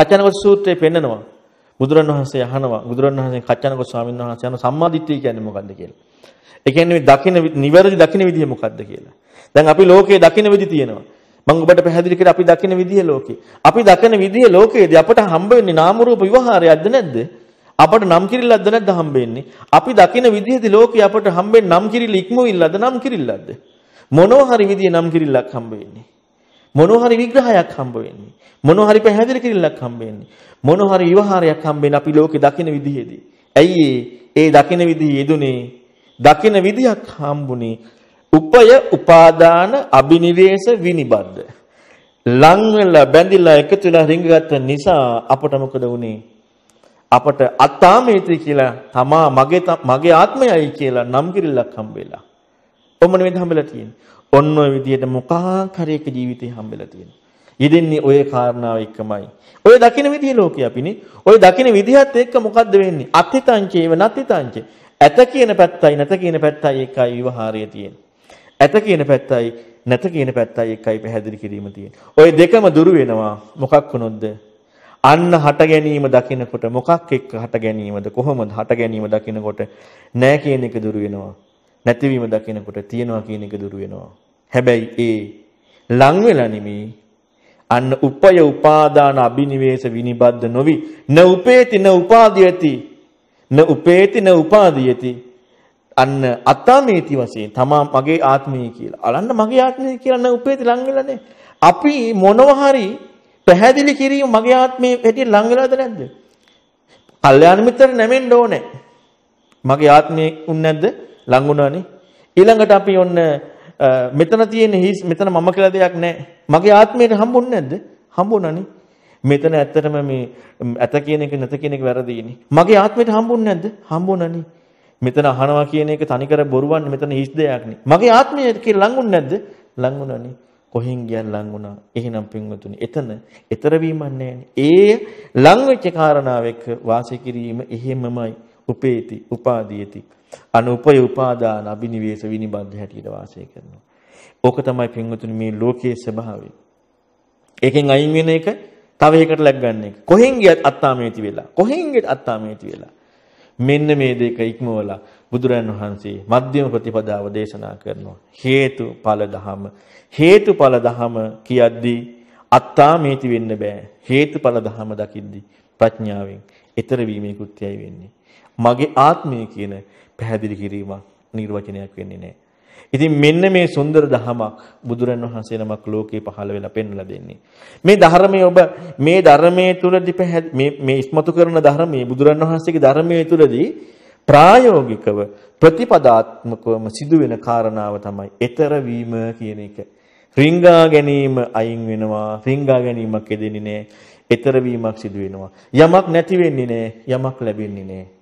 කච්චනකොත් සූත්‍රයේ පෙන්නනවා. බුදුරණවහන්සේ අහනවා බුදුරණවහන්සේ කච්චනකොත් ස්වාමීන් වහන්සේ අහන සම්මාදිට්ඨිය කියන්නේ මොකද්ද කියලා. ඒ කියන්නේ මේ දකින්න නිවැරදි දකින්න විදිය මොකද්ද කියලා. දැන් අපි ලෝකයේ දකින්න විදි තියෙනවා. මම ඔබට පැහැදිලි කරලා අපි දකින්න විදිය ලෝකේ. අපි දකින විදිය ලෝකයේදී අපට හම්බ වෙන්නේ නාම රූප විවහාරයක්ද නැද්ද? අපට නම් කිරිල්ලක්ද නැද්ද හම්බෙන්නේ? අපි දකින විදිහේ ලෝකේ අපට හම්බෙන්නේ නම් කිරිල්ල ඉක්මවිල්ලද නම් කිරිල්ලක්ද? මොනවා හරි විදිහේ නම් කිරිල්ලක් හම්බ වෙන්නේ. මොනවා හරි විග්‍රහයක් හම්බ වෙන්නේ. මොනවා හරි පැහැදිලි කිරීමක් හම්බ වෙන්නේ. මොනවා හරි විවහාරයක් හම්බ වෙන අපි ලෝකේ දකින විදිහේදී. ඇයි ඒ දකින විදිහ යෙදුනේ? දකින විදිහක් හම්බුනේ. උපය උපාදාන අබිනිවේෂ විනිබද්ද. ලං වෙලා බැඳිලා එකතු වෙලා රිංගගත්ත නිසා අපට මොකද වුනේ? අපට අත්තාමේති කියලා තමා මගේ මගේ ආත්මයයි කියලා නම් කිරිල්ලක් හම්බෙලා. ඔමනේ මේ හම්බෙලා තියෙන්නේ. ඔන්න ඔය විදිහට මොකක් හරි එක ජීවිතේ හම්බෙලා තියෙනවා. යෙදෙන්නේ ওই කාරණාව එක්කමයි. ওই දකින්න විදිහ ලෝකේ අපිනේ. ওই දකින්න විදිහත් එක්ක මොකද්ද වෙන්නේ? අත්‍යතංචේව නත්‍යතංචේ. ඇත කියන පැත්තයි නැත කියන පැත්තයි එකයි විවහාරය තියෙන්නේ. ඇත කියන පැත්තයි නැත කියන පැත්තයි එකයි පැහැදිලි කිරීම තියෙන්නේ. ওই දෙකම දුරු වෙනවා මොකක් වුණොත්ද? අන්න හට ගැනීම දකිනකොට මොකක් එක්ක හට ගැනීමද කොහොමද හට ගැනීම දකිනකොට නැහැ කියන එක දුරු වෙනවා. නැතිවීම දකිනකොට තියනවා කියන එක දුරු වෙනවා. හැබැයි ඒ ලං වෙලා නෙමේ අන්න උපය උපාදාන අබිනිවේෂ විනිබද්ධ නොවි න උපේති න උපාදීයති න උපේති න උපාදීයති අන්න අත්තාමේති වශයෙන් තමා මගේ ආත්මය කියලා අලන්න මගේ ආත්මය කියලා න උපේති ලං වෙලානේ අපි මොනව හරි පැහැදිලි කිරීම මගේ ආත්මේ හැටියට ලං වෙලාද නැද්ද? කල්යාණ මිත්‍ර නැමෙන්න ඕනේ. මගේ ආත්මේ උන් නැද්ද? ලං වුණානේ. ඊළඟට අපි ඔන්න මෙතන තියෙන හිස් මෙතන මම කියලා දෙයක් නැහැ. මගේ ආත්මයට හම්බුනේ නැද්ද? හම්බුණානේ. මෙතන ඇත්තටම මේ ඇත කියන එක නැත කියන එක වැරදීනේ. මගේ ආත්මයට හම්බුනේ නැද්ද? හම්බුණානේ. මෙතන අහනවා කියන එක තනිකර බොරුවන් මෙතන හිස් දෙයක්නේ. මගේ ආත්මය කියලා ලඟුන් නැද්ද? ලඟුණානේ. කොහෙන් ගියන් ලඟ වුණා. එහෙනම් පින්වතුනි, එතන ඊතර වීමක් නැහැ. ඒ ලඟ වෙච්ච කාරණාව එක්ක වාසය කිරීම එහෙමමයි. උපේති උපාදීයති අනුපය උපාදාන අබිනිවේෂ විනිබද්ධ හැටියට වාසය කරනවා. ඕක තමයි පින්වතුනි මේ ලෝකයේ ස්වභාවය. ඒකෙන් අයින් වෙන එක තව එකකට ලැග් ගන්න එක. කොහෙන් ගියත් අත්තාමේති වෙලා. කොහෙන් ගියත් අත්තාමේති වෙලා. මෙන්න මේ දෙක ඉක්මවලා බුදුරන් වහන්සේ මධ්‍යම ප්‍රතිපදාව දේශනා කරනවා. හේතුඵල ධහම. හේතුඵල ධහම කියද්දී අත්තාමේති වෙන්න බෑ. හේතුඵල ධහම දකිද්දී ප්‍රඥාවෙන් ඊතර වීමේ කෘත්‍යයයි වෙන්නේ. මගේ ආත්මය කියන පැහැදිලි කිරීමක් නිර්වචනයක් වෙන්නේ නැහැ. ඉතින් මෙන්න මේ සුන්දර දහමක් බුදුරන් වහන්සේ නමක් ලෝකේ පහළ වෙලා පෙන්වලා දෙන්නේ. මේ ධර්මයේ ඔබ මේ ධර්මයේ තුලදී මේ මේ ඉස්මතු කරන ධර්මයේ බුදුරන් වහන්සේගේ ධර්මයේ තුලදී ප්‍රායෝගිකව ප්‍රතිපදාත්මකවම සිදුවෙන කාරණාව තමයි ඊතර වීම කියන එක. රිංගා ගැනීම අයින් වෙනවා. රිංගා ගැනීමක් යෙදෙන්නේ නැහැ. ඊතර වීමක් සිදු වෙනවා. යමක් නැති වෙන්නේ නැහැ. යමක් ලැබෙන්නේ නැහැ.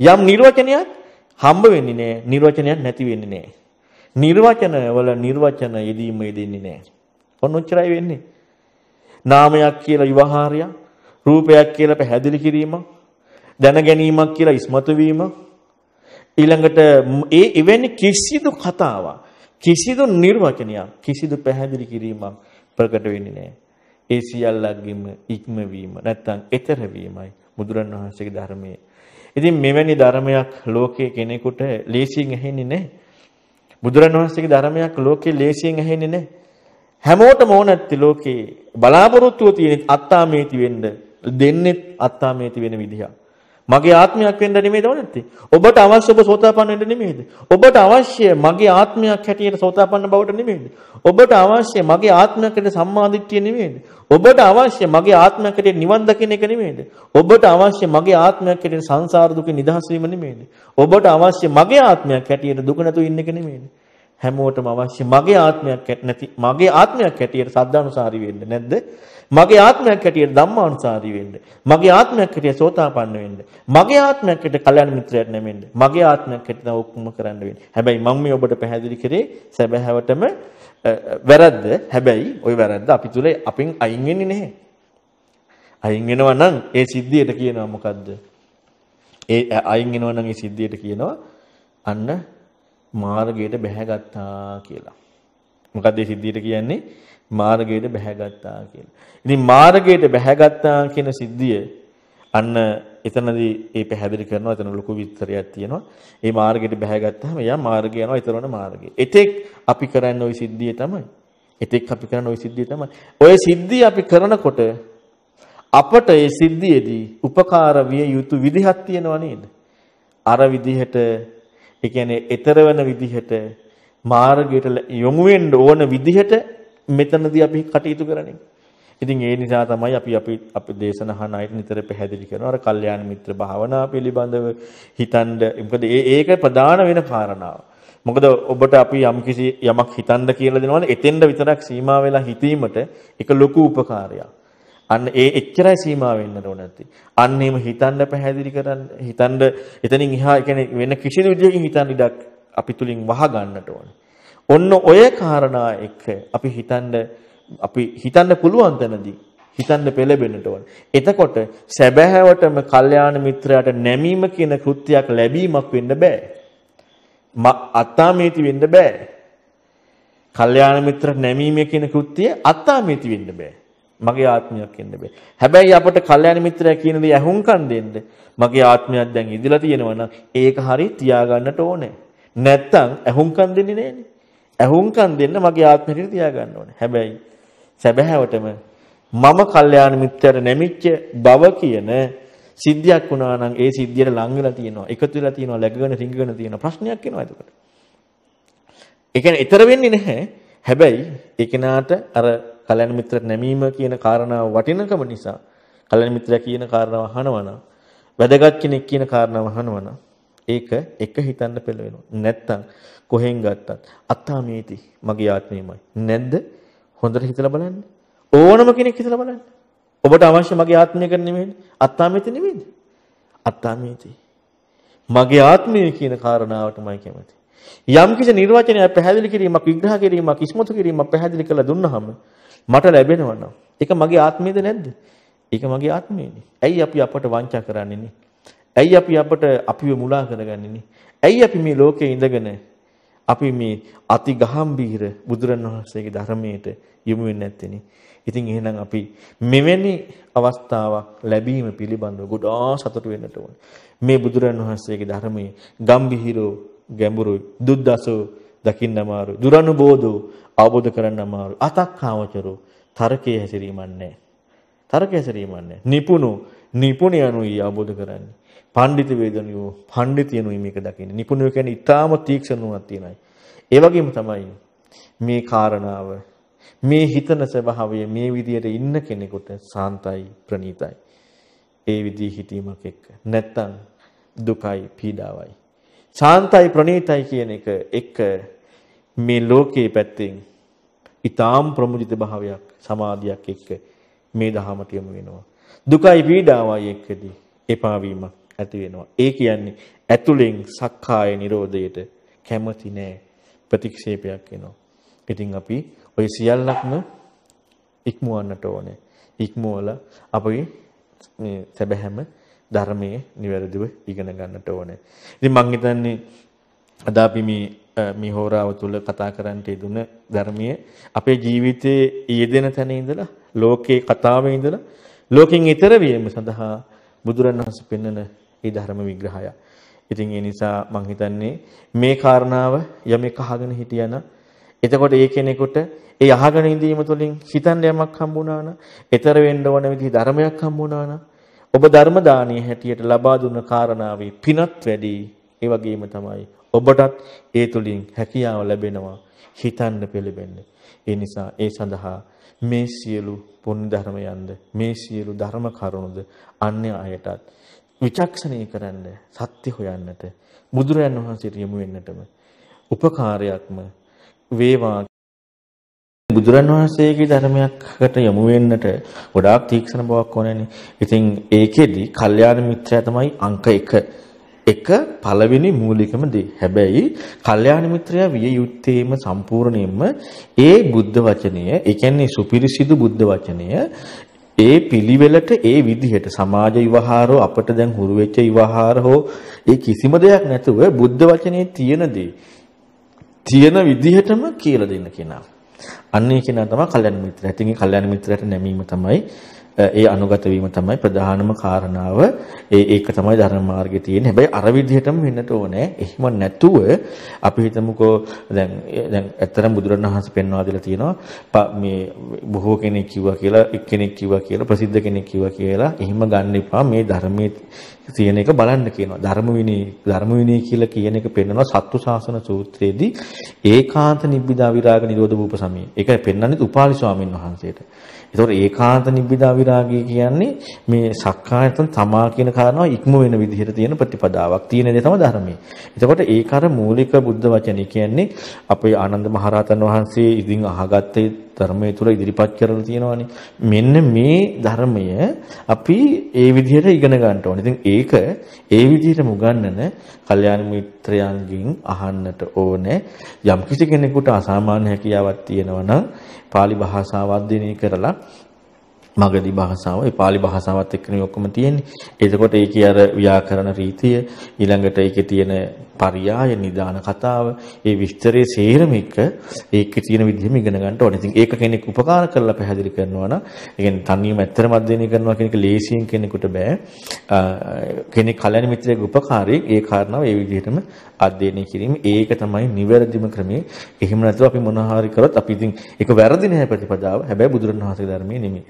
යම් නිර්වචනයක් හම්බ වෙන්නේ නැහැ. නිර්වචනයක් නැති වෙන්නේ නැහැ. නිර්වචන වල නිර්වචන යෙදීම යෙදෙන්නේ නැහැ. ඔන්න ඔච්චරයි වෙන්නේ. නාමයක් කියලා විවහාරයක්, රූපයක් කියලා පැහැදිලි කිරීමක්, දැන ගැනීමක් කියලා ඉස්මතු වීම ඊළඟට ඒ එවැනි කිසිදු කතාවක් කිසිදු නිර්වචනයක් කිසිදු පැහැදිලි කිරීමක් ප්‍රකට වෙන්නේ නැහැ. ඒ සියල්ලගෙම ඉක්මවීම නැත්තම් ඈතර වීමයි බුදුරණවහන්සේගේ ධර්මයේ ඉතින් මෙවැනි ධර්මයක් ලෝකයේ කෙනෙකුට ලේසියෙන් ඇහෙන්නේ නැහැ. බුදුරණවහන්සේගේ ධර්මයක් ලෝකයේ ලේසියෙන් ඇහෙන්නේ නැහැ. හැමෝටම ඕනැත්ති ලෝකේ බලාපොරොත්තුව තියෙන අත්තාමේති වෙන්න දෙන්නේ අත්තාමේති වෙන විදිහක්. මගේ ආත්මයක් වෙන්න නෙමෙයි දවලත්තේ. ඔබට අවශ්‍ය ඔබ සෝතාපන්න වෙන්න නෙමෙයිද? ඔබට අවශ්‍ය මගේ ආත්මයක් හැටියට සෝතාපන්න බවට නෙමෙයිද? ඔබට අවශ්‍ය මගේ ආත්මයක් හැටියට සම්මාදිට්ඨිය නෙමෙයිද? ඔබට අවශ්‍ය මගේ ආත්මයක් හැටියට නිවන් දකින එක නෙමෙයිද? ඔබට අවශ්‍ය මගේ ආත්මයක් හැටියට සංසාර දුකෙන් නිදහස් වීම නෙමෙයිද? ඔබට අවශ්‍ය මගේ ආත්මයක් හැටියට දුක නැතුව ඉන්න එක නෙමෙයිද? හැමෝටම අවශ්‍ය මගේ ආත්මයක් නැති මගේ ආත්මයක් හැටියට සද්ධානුසාරී වෙන්න නැද්ද මගේ ආත්මයක් හැටියට ධම්මානුසාරී වෙන්න මගේ ආත්මයක් හැටියට සෝතාපන්න වෙන්න මගේ ආත්මයක් හැටියට කල්‍යාණ මිත්‍රයෙක් නැමෙන්න මගේ ආත්මයක් හැටියට ඔක්කොම කරන්න වෙන්නේ හැබැයි මම මේ ඔබට පැහැදිලි කරේ සැබෑවටම වැරද්ද හැබැයි ওই වැරද්ද අපි තුල අපින් අයින් වෙන්නේ නැහැ අයින් වෙනවා නම් ඒ සිද්ධියට කියනවා මොකද්ද ඒ අයින් වෙනවා නම් ඒ සිද්ධියට කියනවා අන්න මාර්ගයට බැහැගත්තා කියලා. මොකද මේ සිද්ධියට කියන්නේ මාර්ගයට බැහැගත්තා කියලා. ඉතින් මාර්ගයට බැහැගත්තා කියන සිද්ධිය අන්න එතනදී ඒ පැහැදිලි කරනවා එතන ලොකු විස්තරයක් තියෙනවා. ඒ මාර්ගයට බැහැගත්තාම එයා මාර්ගය යනවා ඊතරොන මාර්ගය. එතෙක් අපි කරන්න ওই සිද්ධිය තමයි. එතෙක් අපි කරන ওই සිද්ධිය තමයි. ওই සිද්ධිය අපි කරනකොට අපට ඒ සිද්ධියේදී උපකාර විය යුතු විදිහක් තියෙනවා නේද? අර විදිහට ඒ කියන්නේ ඊතර වෙන විදිහට මාර්ගයට යොමු වෙන්න ඕන විදිහට මෙතනදී අපි කටයුතු කරන්නේ. ඉතින් ඒ නිසා තමයි අපි අපි අපේ දේශනහන අයට නිතර පැහැදිලි කරනවා අර කල්යාණ මිත්‍ර භාවනා පිළිබඳව හිතනද මොකද ඒ ඒක ප්‍රධාන වෙන කාරණාව. මොකද ඔබට අපි යම්කිසි යමක් හිතන්න කියලා දෙනවනේ එතෙන්ද විතරක් සීමා වෙලා හිතීමට ඒක ලොකු උපකාරයක්. අන්න ඒ එච්චරයි සීමාව වෙන්න ඕන නැති. අන්න එහෙම හිතන්න පැහැදිලි කරන්න හිතන්න එතනින් එහා කියන්නේ වෙන කිසිදු විදියකින් හිතන්න ඉඩක් අපි තුලින් වහ ගන්නට ඕනේ. ඔන්න ඔය කාරණා එක්ක අපි හිතන්න අපි හිතන්න පුළුවන් තැනදී හිතන්න පෙළඹෙන්නට ඕන. එතකොට සැබෑවටම කල්යාණ මිත්‍රයාට නැමීම කියන කෘත්‍යයක් ලැබීමක් වෙන්න බෑ. අත්තාමේති වෙන්න බෑ. කල්යාණ මිත්‍ර නැමීම කියන කෘත්‍යය අත්තාමේති වෙන්න බෑ. මගේ ආත්මයක් එන්න බෑ. හැබැයි අපට කල්යාණ මිත්‍රයා කියන දේ ඇහුම්කන් දෙන්න මගේ ආත්මයක් දැන් ඉදිලා තියෙනවා නම් ඒක හරි තියාගන්නට ඕනේ. නැත්තම් ඇහුම්කන් දෙන්නේ නෑනේ. ඇහුම්කන් දෙන්න මගේ ආත්මෙට තියාගන්න ඕනේ. හැබැයි සැබෑවටම මම කල්යාණ මිත්‍රයට නැමිච්ච බව කියන සිද්ධියක් වුණා නම් ඒ සිද්ධියට ලං වෙලා තියෙනවා. එකතු වෙලා තියෙනවා, läගගෙන රිංගගෙන තියෙනවා. ප්‍රශ්නයක් එනවා එතකොට. ඒ කියන්නේ ඊතර වෙන්නේ නැහැ. හැබැයි ඒ කෙනාට අර කල්‍යාණ මිත්‍රට නැමීම කියන කාරණාව වටිනකම නිසා කල්‍යාණ මිත්‍රයා කියන කාරණාව අහනවනම් වැදගත් කෙනෙක් කියන කාරණාව අහනවනම් ඒක එක හිතන්න පෙළවෙනවා. නැත්තම් කොහෙන් ගත්තත් අත්තාමේති මගේ ආත්මයමයි. නැද්ද? හොඳට හිතලා බලන්න. ඕනම කෙනෙක් හිතලා බලන්න. ඔබට අවශ්‍ය මගේ ආත්මය කරන නෙමෙයි. අත්තාමේති නෙමෙයිද? අත්තාමේති. මගේ ආත්මය කියන කාරණාවටමයි කැමති. යම් කිසි නිර්වචනයක් පැහැදිලි කිරීමක් විග්‍රහ කිරීමක් ඉස්මතු කිරීමක් පැහැදිලි කළ දුන්නාම මට ලැබෙනව නම් ඒක මගේ ආත්මයේද නැද්ද? ඒක මගේ ආත්මයනේ. ඇයි අපි අපට වංචා කරන්නේ ඇයි අපි අපට අපිව මුලා කරගන්නේ ඇයි අපි මේ ලෝකේ ඉඳගෙන අපි මේ අති ගහම්බීර බුදුරණවහන්සේගේ ධර්මයට යොමු වෙන්නේ නැත්තේ ඉතින් එහෙනම් අපි මෙවැනි අවස්ථාවක් ලැබීම පිළිබඳව ගොඩාක් සතුටු වෙන්නට ඕනේ. මේ බුදුරණවහන්සේගේ ධර්මයේ ගම්භීරෝ ගැඹුරුයි දුද්දසෝ දකින්න අමාරුයි දුරනුබෝධෝ අවබෝධ කරන්න අමාරු. අතක්කාවචරු තර්කයේ හැසිරීමක් නැහැ. තර්කයේ හැසිරීමක් නැහැ. නිපුණු නිපුණයනුයි අවබෝධ කරන්නේ. පඬිත වේදනියෝ පඬිතියනුයි මේක දකින්නේ. නිපුණයෝ කියන්නේ ඊටාම තීක්ෂණුවක් තියෙනයි. ඒ වගේම තමයි මේ කාරණාව මේ හිතන ස්වභාවය මේ විදියට ඉන්න කෙනෙකුට සාන්තයි ප්‍රණීතයි. ඒ විදිහේ හිතීමක් එක්ක නැත්තම් දුකයි පීඩාවයි. සාන්තයි ප්‍රණීතයි කියන එක එක මේ ලෝකයේ පැත්තෙන් ඊටාම් ප්‍රමුජිත භාවයක් සමාධියක් එක්ක මේ දහමට යමු වෙනවා. දුකයි පීඩාවයි එක්කදී එපා වීමක් ඇති වෙනවා. ඒ කියන්නේ ඇතුලෙන් සක්කාය නිරෝධයට කැමති නෑ ප්‍රතික්ෂේපයක් එනවා. ඉතින් අපි ওই සියල්ලක්ම ඉක්මවන්නට ඕනේ. ඉක්මවල අපි මේ සැබෑම ධර්මයේ නිවැරදිව ඉගෙන ගන්නට ඕනේ. ඉතින් මම හිතන්නේ අද අපි මේ මේ හෝරාව තුල කතා කරන්නට යෙදුන ධර්මයේ අපේ ජීවිතයේ යෙදෙන තැන ඉඳලා ලෝකේ කතාවේ ඉඳලා ලෝකෙන් ඈතර වීම සඳහා බුදුරණවහන්සේ පෙන්වන ඒ ධර්ම විග්‍රහය. ඉතින් ඒ නිසා මම හිතන්නේ මේ කාරණාව යමෙක් අහගෙන හිටියනම් එතකොට ඒ කෙනෙකුට ඒ අහගෙන ඉඳීම තුළින් හිතන්න යමක් හම්බුණා නම්, ඈතර වෙන්න ඕන විදිහ ධර්මයක් හම්බුණා නම් ඔබ ධර්ම දානීය හැටියට ලබා දුන්න කාරණාවේ පිනත් වැඩි ඒ වගේම තමයි ඔබටත් ඒ තුලින් හැකියාව ලැබෙනවා හිතන්න පෙළඹෙන්න. ඒ නිසා ඒ සඳහා මේ සියලු පුණ්‍ය ධර්මයන්ද මේ සියලු ධර්ම කරුණුද අන්‍ය අයටත් විචක්ෂණී කරන්න සත්‍ය හොයන්නට බුදුරයන් වහන්සේට යොමු වෙන්නටම උපකාරයක්ම වේවා බුදුරන් වහන්සේගේ ධර්මයක්කට යොමු වෙන්නට ගොඩාක් තීක්ෂණ බවක් ඕනනේ. ඉතින් ඒකෙදි කල්යාණ මිත්‍රයා තමයි අංක 1. එක පළවෙනි මූලිකම දේ. හැබැයි කල්යාණ මිත්‍රයා විය යුත්තේම සම්පූර්ණයෙන්ම ඒ බුද්ධ වචනය, ඒ කියන්නේ සුපිරිසිදු බුද්ධ වචනය ඒ පිළිවෙලට ඒ විදිහට සමාජ විවහාරෝ අපට දැන් හුරු වෙච්ච විවහාර හෝ ඒ කිසිම දෙයක් නැතුව බුද්ධ වචනේ තියෙන දේ තියෙන විදිහටම කියලා දෙන්න කෙනා. අන්න ඒ කෙනා තමයි කල්‍යාණ මිත්‍රයා. ඉතින් ඒ කල්‍යාණ මිත්‍රයාට නැමීම තමයි ඒ අනුගත වීම තමයි ප්‍රධානම කාරණාව. ඒ ඒක තමයි ධර්ම මාර්ගයේ තියෙන්නේ. හැබැයි අර විදිහටම වෙන්නට ඕනේ. එහෙම නැතුව අපි හිතමුකෝ දැන් දැන් ඇත්තටම බුදුරණවහන්සේ පෙන්වා දෙලා තියෙනවා මේ බොහෝ කෙනෙක් කිව්වා කියලා එක්කෙනෙක් කිව්වා කියලා ප්‍රසිද්ධ කෙනෙක් කිව්වා කියලා එහෙම ගන්න එපා. මේ ධර්මයේ තියෙන එක බලන්න කියනවා. ධර්ම විනී ධර්ම විනී කියලා කියන එක පෙන්වනවා සත්තු සාසන සූත්‍රයේදී ඒකාන්ත නිබ්බිදා විරාග නිරෝධ භූප සමී. ඒක පෙන්වන්නේ උපාලි ස්වාමීන් වහන්සේට. ඒතකොට ඒකාන්ත නිබ්බිදා විරාගය කියන්නේ මේ සක්කාය නැත්නම් තමා කියන කාරණාව ඉක්ම වෙන විදිහට තියෙන ප්‍රතිපදාවක්. තියෙන දේ තමයි ධර්මයේ. එතකොට ඒක අර මූලික බුද්ධ වචනේ කියන්නේ අපේ ආනන්ද මහරහතන් වහන්සේ ඉදින් අහගත්තේ ධර්මයේ තුල ඉදිරිපත් කරලා තියෙනවානේ. මෙන්න මේ ධර්මය අපි ඒ විදිහට ඉගෙන ගන්න ඕනේ. ඉතින් ඒක ඒ විදිහටම උගන්නන කල්යාණ මිත්‍රයන්ගෙන් අහන්නට ඕනේ. යම් කිසි කෙනෙකුට අසාමාන්‍ය හැකියාවක් තියෙනවා නම් pāli භාෂාව අධ්‍යයනය කරලා මගදී භාෂාව, ඒ පාලි භාෂාවත් එක්කනේ ඔක්කොම තියෙන්නේ. එතකොට ඒකේ අර ව්‍යාකරණ රීතිය, ඊළඟට ඒකේ තියෙන පරියාය, නිදාන කතාව, ඒ විස්තරයේ සේරම එක ඒකේ තියෙන විදිහම ඉගෙන ගන්න ඕනේ. ඉතින් ඒක කෙනෙක් උපකාර කරලා පැහැදිලි කරනවා නම්, ඒ කියන්නේ තනියම ඇත්තටම අධ්‍යයනය කරනවා කියන එක ලේසියෙන් කෙනෙකුට බෑ. කෙනෙක් කලණ මිත්‍රයෙක් උපකාරයෙන් ඒ කාරණාව ඒ විදිහටම අධ්‍යයනය කිරීම ඒක තමයි නිවැරදිම ක්‍රමය. එහෙම නැත්නම් අපි මොනවා හරි කරොත් අපි ඉතින් ඒක වැරදි නෑ ප්‍රතිපදාව. හැබැයි බුදුරණවහන්සේගේ ධර්මයේ නෙමෙයි.